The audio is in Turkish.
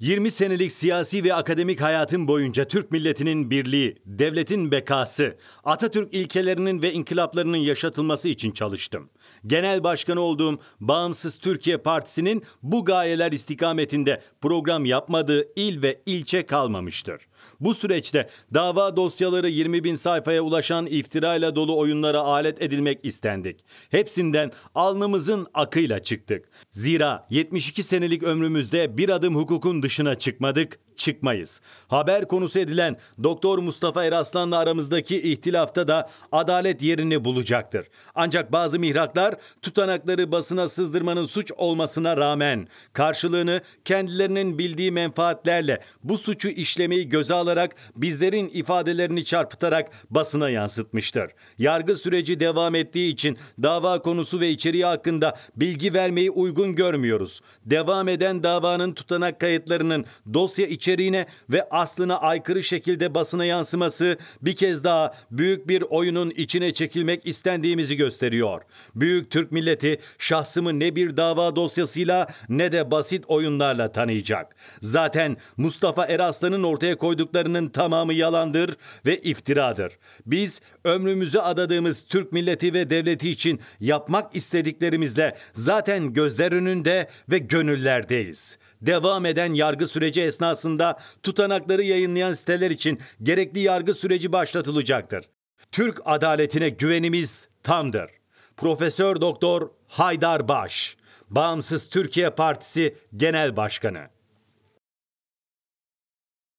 20 senelik siyasi ve akademik hayatım boyunca Türk milletinin birliği, devletin bekası, Atatürk ilkelerinin ve inkılaplarının yaşatılması için çalıştım. Genel Başkan olduğum Bağımsız Türkiye Partisi'nin bu gayeler istikametinde program yapmadığı il ve ilçe kalmamıştır. Bu süreçte dava dosyaları 20 bin sayfaya ulaşan iftirayla dolu oyunlara alet edilmek istendik. Hepsinden alnımızın akıyla çıktık. Zira 72 senelik ömrümüzde bir adım hukukun dışına çıkmadık, çıkmayız. Haber konusu edilen Doktor Mustafa Eraslan'la aramızdaki ihtilafta da adalet yerini bulacaktır. Ancak bazı mihraklar tutanakları basına sızdırmanın suç olmasına rağmen karşılığını kendilerinin bildiği menfaatlerle bu suçu işlemeyi göz göze alarak bizlerin ifadelerini çarpıtarak basına yansıtmıştır. Yargı süreci devam ettiği için dava konusu ve içeriği hakkında bilgi vermeyi uygun görmüyoruz. Devam eden davanın tutanak kayıtlarının dosya içeriğine ve aslına aykırı şekilde basına yansıması bir kez daha büyük bir oyunun içine çekilmek istendiğimizi gösteriyor. Büyük Türk milleti şahsımı ne bir dava dosyasıyla ne de basit oyunlarla tanıyacak. Zaten Mustafa Eraslan'ın ortaya koyduğu koyduklarının tamamı yalandır ve iftiradır. Biz ömrümüzü adadığımız Türk milleti ve devleti için yapmak istediklerimizle zaten gözler önünde ve gönüllerdeyiz. Devam eden yargı süreci esnasında tutanakları yayınlayan siteler için gerekli yargı süreci başlatılacaktır. Türk adaletine güvenimiz tamdır. Profesör Doktor Haydar Baş, Bağımsız Türkiye Partisi Genel Başkanı